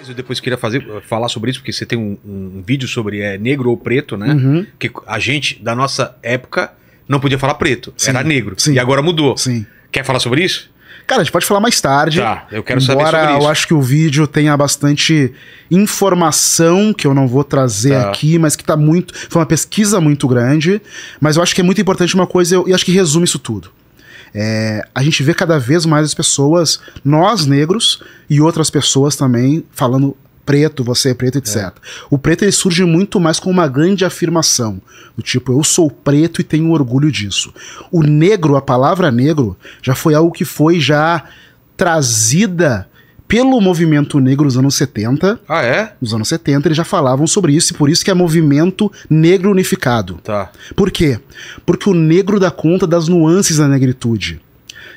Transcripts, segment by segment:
Mas eu depois queria fazer, eh, falar sobre isso, porque você tem um, um vídeo sobre é, negro ou preto, né? Uhum. Que a gente, da nossa época, não podia falar preto, Sim. era negro. Sim. E agora mudou. Sim. Quer falar sobre isso? Cara, a gente pode falar mais tarde. Tá, eu quero embora saber sobre isso. eu acho que o vídeo tenha bastante informação que eu não vou trazer tá. aqui, mas que tá muito. Foi uma pesquisa muito grande. Mas eu acho que é muito importante uma coisa, eu, e acho que resume isso tudo. É, a gente vê cada vez mais as pessoas, nós negros e outras pessoas também, falando preto, você é preto, é. etc. É. O preto ele surge muito mais com uma grande afirmação, do tipo eu sou preto e tenho orgulho disso. O negro, a palavra negro, já foi algo que foi já trazida pelo movimento negro dos anos 70. Ah, é? Nos anos 70 eles já falavam sobre isso, e por isso que é movimento negro unificado. Tá. Por quê? Porque o negro dá conta das nuances da negritude.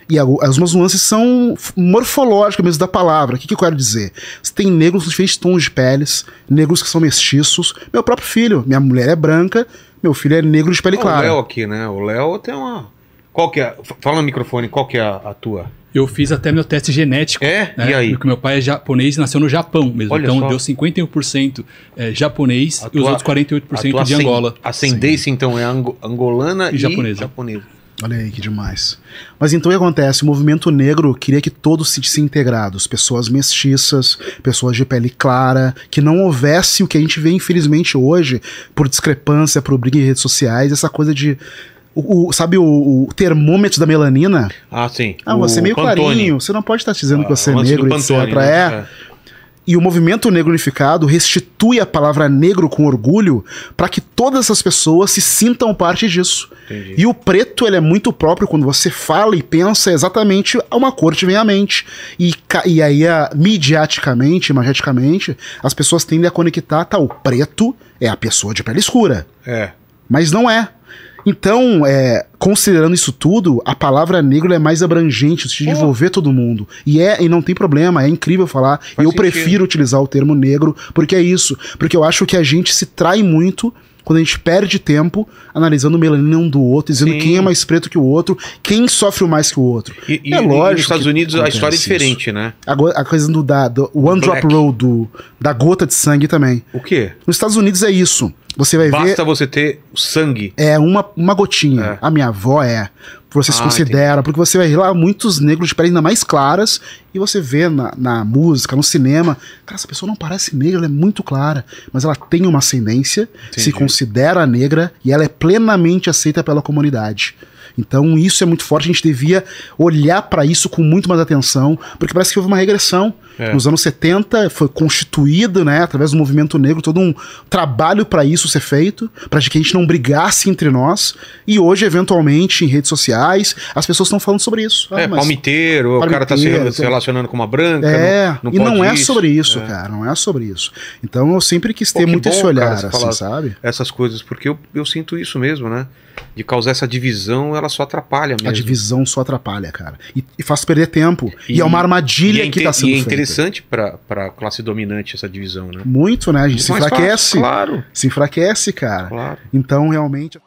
E algumas nuances são morfológicas mesmo da palavra. O que, que eu quero dizer? Você tem negros com diferentes tons de peles, negros que são mestiços. Meu próprio filho, minha mulher é branca, meu filho é negro de pele ah, clara. O Léo aqui, né? O Léo tem uma. Qual que é. Fala no microfone, qual que é a, a tua? Eu fiz até meu teste genético. É? Né? E aí? Porque meu pai é japonês e nasceu no Japão mesmo. Olha então só. deu 51% é, japonês a e tua, os outros 48% de Angola. Ascendência, Sim. então, é angolana e, e japonesa. japonesa. Olha aí que demais. Mas então o que acontece? O movimento negro queria que todos se sentissem integrados, pessoas mestiças, pessoas de pele clara, que não houvesse o que a gente vê infelizmente hoje por discrepância, por briga em redes sociais, essa coisa de o, o, sabe o, o, termômetro da melanina? Ah, sim. Ah, você é meio Pantone. clarinho, você não pode estar tá dizendo ah, que você é ah, negro, Pantone, etc. Né? É. é. E o movimento negro unificado restitui a palavra negro com orgulho para que todas as pessoas se sintam parte disso. Entendi. E o preto ele é muito próprio quando você fala e pensa é exatamente a uma cor que vem à mente. E, e aí, a, midiaticamente, imageticamente, as pessoas tendem a conectar, tá, o preto é a pessoa de pele escura. É. Mas não é. Então, é, considerando isso tudo, a palavra negro é mais abrangente, se é. envolver todo mundo. E é, e não tem problema, é incrível falar. Faz eu sentido. prefiro utilizar o termo negro, porque é isso. Porque eu acho que a gente se trai muito quando a gente perde tempo analisando o melanina um do outro, dizendo Sim. quem é mais preto que o outro, quem sofre mais que o outro. E, e é lógico. Nos Estados Unidos a história é diferente, isso. né? Agora, a coisa do, da, do One Black. Drop Roll, do, da gota de sangue também. O quê? Nos Estados Unidos é isso. Você vai Basta ver. Basta você ter sangue. É, uma, uma gotinha. É. A minha avó é. Você ah, se considera, entendi. porque você vai ver lá muitos negros de pele ainda mais claras, e você vê na, na música, no cinema, cara, essa pessoa não parece negra, ela é muito clara, mas ela tem uma ascendência, entendi. se considera negra, e ela é plenamente aceita pela comunidade. Então isso é muito forte, a gente devia olhar para isso com muito mais atenção, porque parece que houve uma regressão. É. Nos anos 70 foi constituído, né, através do movimento negro, todo um trabalho para isso ser feito, para que a gente não brigasse entre nós. E hoje, eventualmente, em redes sociais, as pessoas estão falando sobre isso. É, ah, é, palmiteiro, palmiteiro, o cara tá se, se relacionando com uma branca. É, não, não e não é isso. sobre isso, é. cara, não é sobre isso. Então eu sempre quis ter Pô, muito bom, esse olhar, cara, assim, sabe? Essas coisas, porque eu, eu sinto isso mesmo, né? de causar essa divisão, ela só atrapalha mesmo. A divisão só atrapalha, cara. E, e faz perder tempo. E, e é uma é armadilha é que tá sendo é feita interessante para a classe dominante essa divisão, né? Muito, né? A gente se enfraquece. Fácil, claro. Se enfraquece, cara. Claro. Então, realmente.